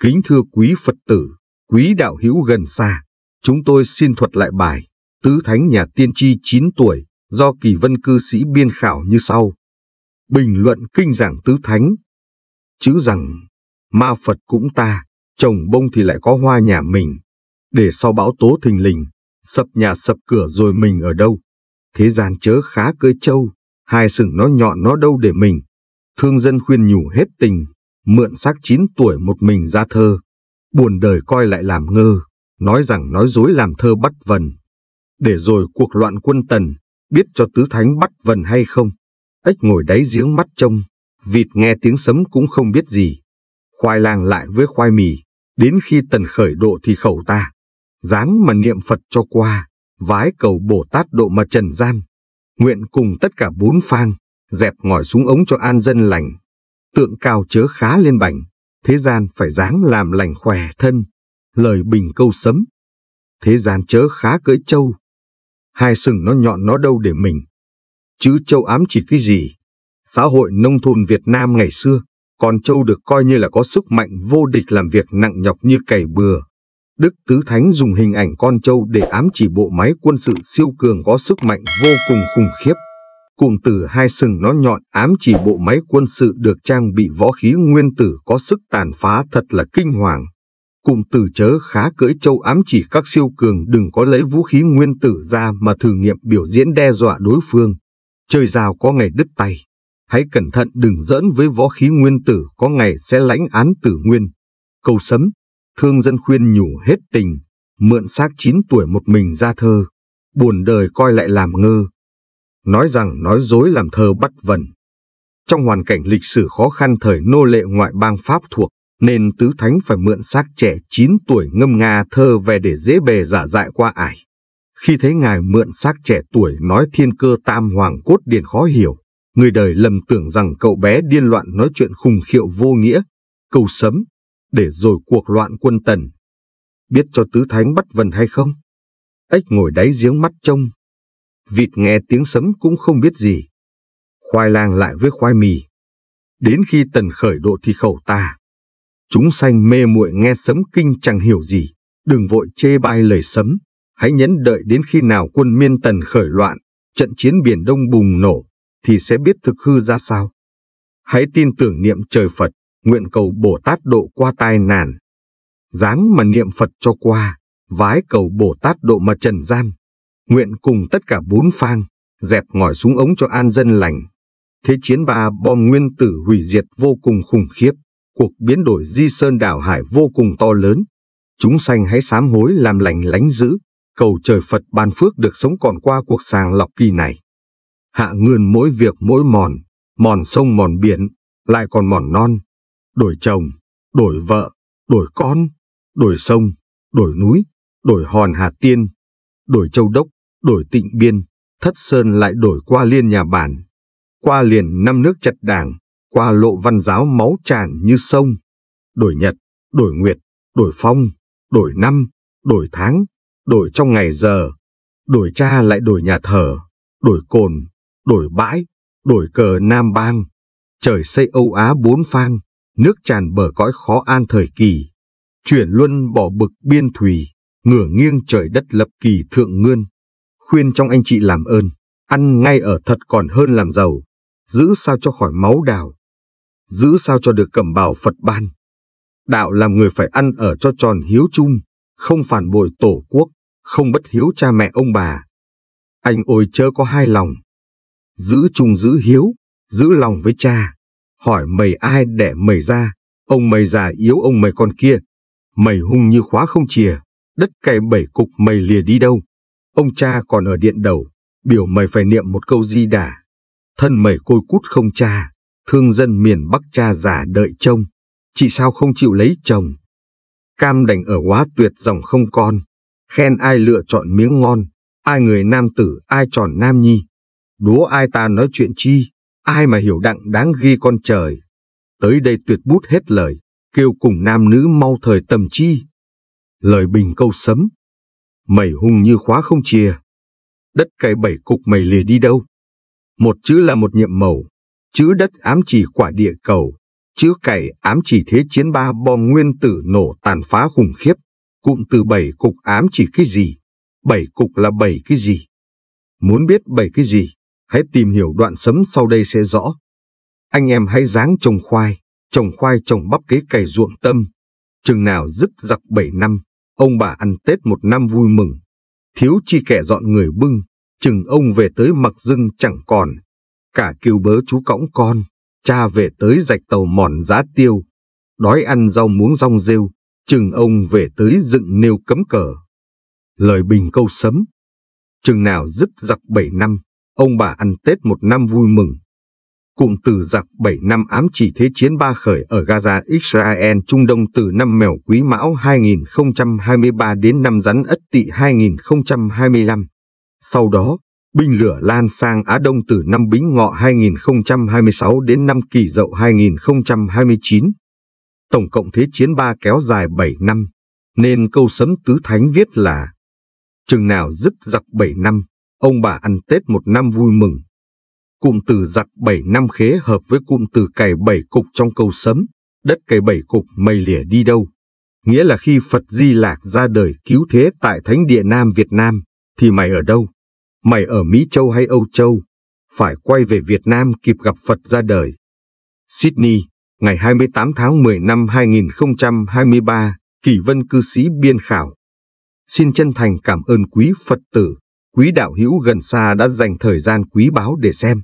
Kính thưa quý Phật tử, quý đạo hữu gần xa, chúng tôi xin thuật lại bài Tứ Thánh Nhà Tiên Tri 9 tuổi do kỳ vân cư sĩ biên khảo như sau. Bình luận kinh giảng Tứ Thánh Chữ rằng, ma Phật cũng ta, trồng bông thì lại có hoa nhà mình. Để sau bão tố thình lình, sập nhà sập cửa rồi mình ở đâu. Thế gian chớ khá cưới trâu, hai sừng nó nhọn nó đâu để mình. Thương dân khuyên nhủ hết tình, mượn xác chín tuổi một mình ra thơ. Buồn đời coi lại làm ngơ, nói rằng nói dối làm thơ bắt vần. Để rồi cuộc loạn quân tần, biết cho tứ thánh bắt vần hay không. Ếch ngồi đáy giếng mắt trông, vịt nghe tiếng sấm cũng không biết gì. Khoai lang lại với khoai mì, đến khi tần khởi độ thì khẩu ta dáng mà niệm Phật cho qua, vái cầu Bồ Tát độ mà trần gian, nguyện cùng tất cả bốn phang, dẹp ngòi xuống ống cho an dân lành, tượng cao chớ khá lên bảnh, thế gian phải dáng làm lành khỏe thân, lời bình câu sấm, thế gian chớ khá cưỡi châu, hai sừng nó nhọn nó đâu để mình, chữ châu ám chỉ cái gì? Xã hội nông thôn Việt Nam ngày xưa, con châu được coi như là có sức mạnh vô địch làm việc nặng nhọc như cày bừa, Đức Tứ Thánh dùng hình ảnh con trâu để ám chỉ bộ máy quân sự siêu cường có sức mạnh vô cùng khủng khiếp. Cùng từ hai sừng nó nhọn ám chỉ bộ máy quân sự được trang bị võ khí nguyên tử có sức tàn phá thật là kinh hoàng. Cùng từ chớ khá cưỡi châu ám chỉ các siêu cường đừng có lấy vũ khí nguyên tử ra mà thử nghiệm biểu diễn đe dọa đối phương. Trời rào có ngày đứt tay. Hãy cẩn thận đừng giỡn với võ khí nguyên tử có ngày sẽ lãnh án tử nguyên. Câu sấm Thương dân khuyên nhủ hết tình, mượn xác 9 tuổi một mình ra thơ, buồn đời coi lại làm ngơ. Nói rằng nói dối làm thơ bắt vần. Trong hoàn cảnh lịch sử khó khăn thời nô lệ ngoại bang Pháp thuộc, nên Tứ Thánh phải mượn xác trẻ 9 tuổi ngâm nga thơ về để dễ bề giả dại qua ải. Khi thấy ngài mượn xác trẻ tuổi nói thiên cơ tam hoàng cốt điển khó hiểu, người đời lầm tưởng rằng cậu bé điên loạn nói chuyện khùng khiệu vô nghĩa, cầu sấm, để rồi cuộc loạn quân tần. Biết cho tứ thánh bắt vần hay không? Ếch ngồi đáy giếng mắt trông. Vịt nghe tiếng sấm cũng không biết gì. Khoai lang lại với khoai mì. Đến khi tần khởi độ thì khẩu ta. Chúng sanh mê muội nghe sấm kinh chẳng hiểu gì. Đừng vội chê bai lời sấm. Hãy nhẫn đợi đến khi nào quân miên tần khởi loạn, trận chiến biển đông bùng nổ, thì sẽ biết thực hư ra sao. Hãy tin tưởng niệm trời Phật, nguyện cầu Bồ Tát độ qua tai nạn. Dáng mà niệm Phật cho qua, vái cầu Bồ Tát độ mà trần gian. Nguyện cùng tất cả bốn phang, dẹp ngòi súng ống cho an dân lành. Thế chiến ba bom nguyên tử hủy diệt vô cùng khủng khiếp, cuộc biến đổi di sơn đảo hải vô cùng to lớn. Chúng sanh hãy sám hối làm lành lánh dữ, cầu trời Phật ban phước được sống còn qua cuộc sàng lọc kỳ này. Hạ ngươn mỗi việc mỗi mòn, mòn sông mòn biển, lại còn mòn non, đổi chồng, đổi vợ, đổi con, đổi sông, đổi núi, đổi hòn Hà Tiên, đổi châu đốc, đổi tịnh biên, thất sơn lại đổi qua liên nhà bản, qua liền năm nước chặt đảng, qua lộ văn giáo máu tràn như sông, đổi nhật, đổi nguyệt, đổi phong, đổi năm, đổi tháng, đổi trong ngày giờ, đổi cha lại đổi nhà thờ, đổi cồn, đổi bãi, đổi cờ Nam Bang, trời xây Âu Á bốn phang, nước tràn bờ cõi khó an thời kỳ, chuyển luân bỏ bực biên thùy, ngửa nghiêng trời đất lập kỳ thượng ngươn. Khuyên trong anh chị làm ơn, ăn ngay ở thật còn hơn làm giàu, giữ sao cho khỏi máu đào, giữ sao cho được cẩm bào Phật ban. Đạo làm người phải ăn ở cho tròn hiếu chung, không phản bội tổ quốc, không bất hiếu cha mẹ ông bà. Anh ôi chớ có hai lòng, giữ chung giữ hiếu, giữ lòng với cha, hỏi mày ai đẻ mày ra, ông mày già yếu ông mày con kia. Mày hung như khóa không chìa, đất cày bảy cục mày lìa đi đâu. Ông cha còn ở điện đầu, biểu mày phải niệm một câu di đà. Thân mày côi cút không cha, thương dân miền Bắc cha già đợi trông, chị sao không chịu lấy chồng. Cam đành ở quá tuyệt dòng không con, khen ai lựa chọn miếng ngon, ai người nam tử ai tròn nam nhi. Đố ai ta nói chuyện chi, Ai mà hiểu đặng đáng ghi con trời. Tới đây tuyệt bút hết lời, kêu cùng nam nữ mau thời tầm chi. Lời bình câu sấm. Mày hung như khóa không chia. Đất cày bảy cục mày lìa đi đâu. Một chữ là một nhiệm màu. Chữ đất ám chỉ quả địa cầu. Chữ cày ám chỉ thế chiến ba bom nguyên tử nổ tàn phá khủng khiếp. Cụm từ bảy cục ám chỉ cái gì? Bảy cục là bảy cái gì? Muốn biết bảy cái gì? Hãy tìm hiểu đoạn sấm sau đây sẽ rõ. Anh em hãy ráng trồng khoai, trồng khoai trồng bắp kế cày ruộng tâm. Chừng nào dứt giặc bảy năm, ông bà ăn Tết một năm vui mừng. Thiếu chi kẻ dọn người bưng, chừng ông về tới mặc dưng chẳng còn. Cả kiều bớ chú cõng con, cha về tới rạch tàu mòn giá tiêu. Đói ăn rau muống rong rêu, chừng ông về tới dựng nêu cấm cờ. Lời bình câu sấm Chừng nào dứt giặc bảy năm, Ông bà ăn Tết một năm vui mừng. Cụm từ giặc 7 năm ám chỉ thế chiến ba khởi ở Gaza Israel Trung Đông từ năm mèo quý mão 2023 đến năm rắn ất tỵ 2025. Sau đó, binh lửa lan sang Á Đông từ năm Bính Ngọ 2026 đến năm Kỷ Dậu 2029. Tổng cộng thế chiến ba kéo dài 7 năm, nên câu sấm tứ thánh viết là Chừng nào dứt giặc 7 năm, Ông bà ăn Tết một năm vui mừng. Cụm từ giặt bảy năm khế hợp với cụm từ cày bảy cục trong câu sấm, đất cày bảy cục mây lìa đi đâu. Nghĩa là khi Phật Di Lạc ra đời cứu thế tại Thánh Địa Nam Việt Nam, thì mày ở đâu? Mày ở Mỹ Châu hay Âu Châu? Phải quay về Việt Nam kịp gặp Phật ra đời. Sydney, ngày 28 tháng 10 năm 2023, Kỳ Vân Cư Sĩ Biên Khảo. Xin chân thành cảm ơn quý Phật tử quý đạo hữu gần xa đã dành thời gian quý báu để xem.